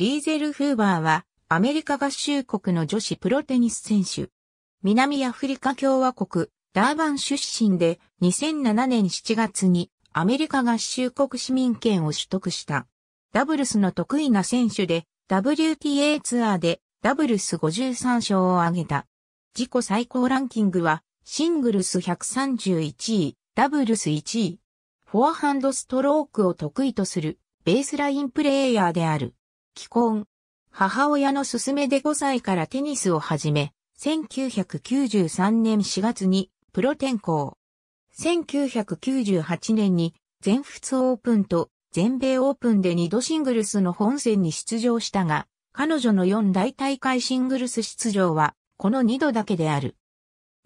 リーゼル・フーバーは、アメリカ合衆国の女子プロテニス選手。南アフリカ共和国、ダーバン出身で、2007年7月に、アメリカ合衆国市民権を取得した。ダブルスの得意な選手で、WTA ツアーで、ダブルス53勝を挙げた。自己最高ランキングは、シングルス131位、ダブルス1位。フォアハンドストロークを得意とする、ベースラインプレイヤーである。既婚。母親の勧めで5歳からテニスを始め、1993年4月にプロ転向。1998年に全仏オープンと全米オープンで2度シングルスの本戦に出場したが、彼女の4大大会シングルス出場はこの2度だけである。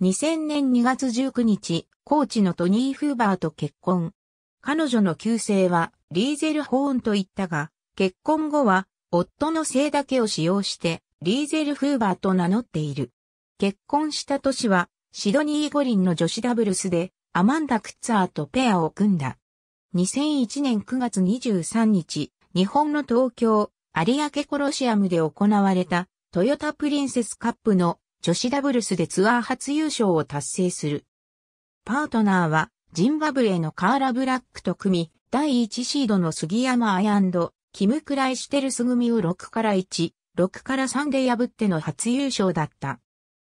2000年2月19日、コーチのトニー・フーバーと結婚。彼女の旧姓はリーゼル・ホーンと言ったが、結婚後は夫の姓だけを使用して、リーゼル・フーバーと名乗っている。結婚した年は、シドニー五輪の女子ダブルスで、アマンダ・クッツァーとペアを組んだ。2001年9月23日、日本の東京、有明コロシアムで行われた、トヨタプリンセスカップの女子ダブルスでツアー初優勝を達成する。パートナーは、ジンバブエのカーラ・ブラックと組み、第1シードの杉山アヤンド、キム・クライシュテルス組を6から1、6から3で破っての初優勝だった。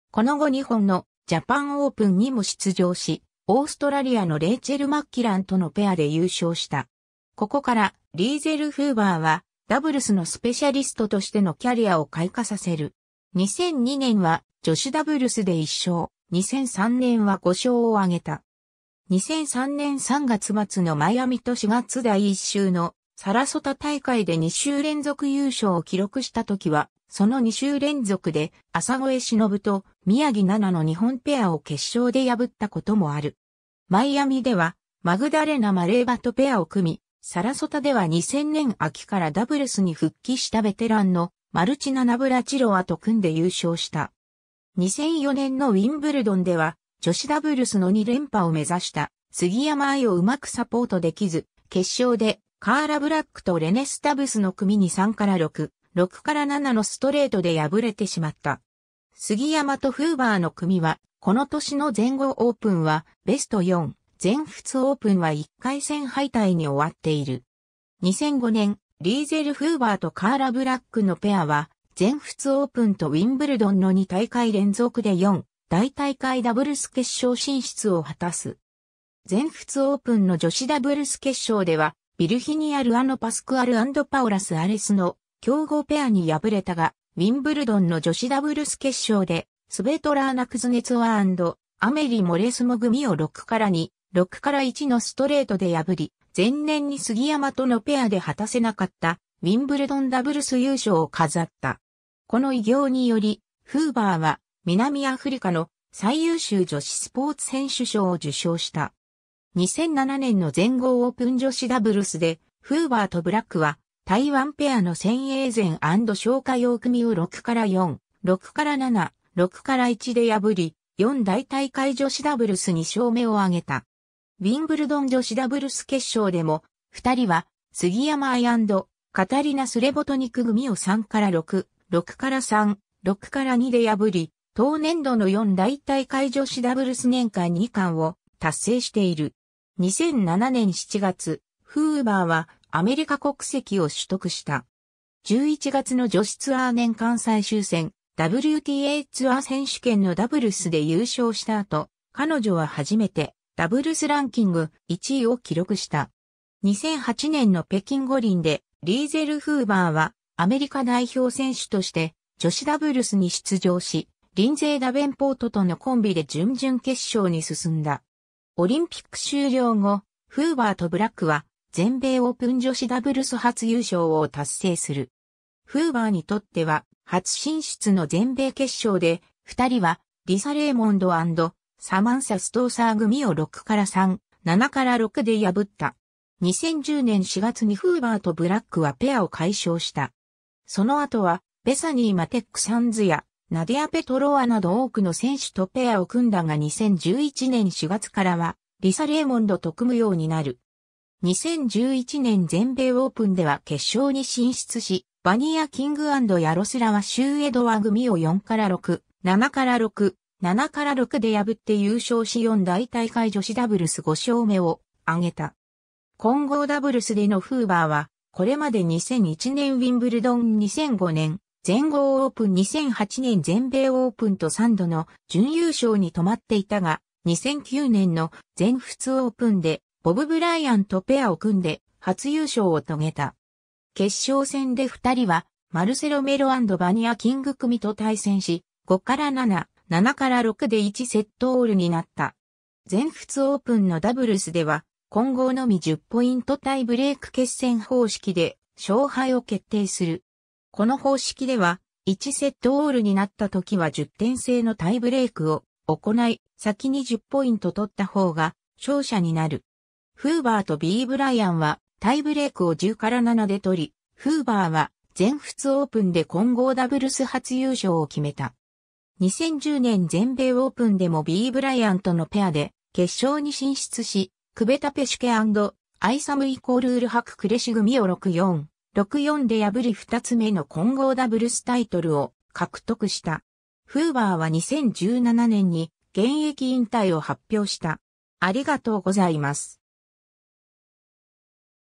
この後日本のジャパンオープンにも出場し、オーストラリアのレイチェル・マッキランとのペアで優勝した。ここからリーゼル・フーバーはダブルスのスペシャリストとしてのキャリアを開花させる。2002年は女子ダブルスで1勝、2003年は5勝を挙げた。2003年3月末のマイアミと4月第1週のサラソタ大会で2週連続優勝を記録した時は、その2週連続で、朝越忍と宮城奈々の日本ペアを決勝で破ったこともある。マイアミでは、マグダレナ・マレーバとペアを組み、サラソタでは2000年秋からダブルスに復帰したベテランのマルチナ・ナブラチロアと組んで優勝した。2004年のウィンブルドンでは、女子ダブルスの2連覇を目指した杉山愛をうまくサポートできず、決勝でカーラ・ブラックとレネス・タブスの組に3から6、6から7のストレートで敗れてしまった。杉山とフーバーの組は、この年の全豪オープンはベスト4、全仏オープンは1回戦敗退に終わっている。2005年、リーゼル・フーバーとカーラ・ブラックのペアは、全仏オープンとウィンブルドンの2大会連続で4、大大会ダブルス決勝進出を果たす。全仏オープンの女子ダブルス決勝では、ビルヒニア・ルアノ・パスクアルパオラス・アレスの強豪ペアに敗れたが、ウィンブルドンの女子ダブルス決勝で、スベトラーナ・クズネツワアメリ・モレスモ組を6から2、6から1のストレートで破り、前年に杉山とのペアで果たせなかったウィンブルドンダブルス優勝を飾った。この偉業により、フーバーは南アフリカの最優秀女子スポーツ選手賞を受賞した。2007年の全豪オープン女子ダブルスで、フーバーとブラックは、台湾ペアの先鋭前消化用組を6から4、6から7、6から1で破り、4大大会女子ダブルス2勝目を挙げた。ウィンブルドン女子ダブルス決勝でも、二人は、杉山アイカタリナ・スレボトニク組を3から6、6から3、6から2で破り、当年度の4大大会女子ダブルス年間2冠を達成している。2007年7月、フーバーはアメリカ国籍を取得した。11月の女子ツアー年間最終戦、WTA ツアー選手権のダブルスで優勝した後、彼女は初めてダブルスランキング1位を記録した。2008年の北京五輪でリーゼル・フーバーはアメリカ代表選手として女子ダブルスに出場し、リンゼー・ダベンポートとのコンビで準々決勝に進んだ。オリンピック終了後、フーバーとブラックは全米オープン女子ダブルス初優勝を達成する。フーバーにとっては初進出の全米決勝で、二人はリサ・レーモンドサマンサ・ストーサー組を6から3、7から6で破った。2010年4月にフーバーとブラックはペアを解消した。その後は、ベサニー・マテック・サンズやナディア・ペトロワなど多くの選手とペアを組んだが2011年4月からは、リサ・レーモンドと組むようになる。2011年全米オープンでは決勝に進出し、バニーア・キングヤロスラはシューエドワ組を4から6、7から6、7から6で破って優勝し4大大会女子ダブルス5勝目を挙げた。混合ダブルスでのフーバーは、これまで2001年ウィンブルドン2005年、全豪オープン2008年全米オープンと3度の準優勝に止まっていたが、2009年の全仏オープンで、ボブ・ブライアンとペアを組んで、初優勝を遂げた。決勝戦で2人は、マルセロ・メロバニア・キング組と対戦し、5から7、7から6で1セットオールになった。全仏オープンのダブルスでは、混合のみ10ポイント対ブレーク決戦方式で勝敗を決定する。この方式では、1セットオールになった時は10点制のタイブレイクを行い、先に10ポイント取った方が勝者になる。フーバーと B ブライアンはタイブレイクを10から7で取り、フーバーは全仏オープンで混合ダブルス初優勝を決めた。2010年全米オープンでも B ブライアンとのペアで決勝に進出し、クベタペシュケアイサムイコールールハククレシグミを64。6-4で破り2つ目の混合ダブルスタイトルを獲得した。フーバーは2017年に現役引退を発表した。ありがとうございます。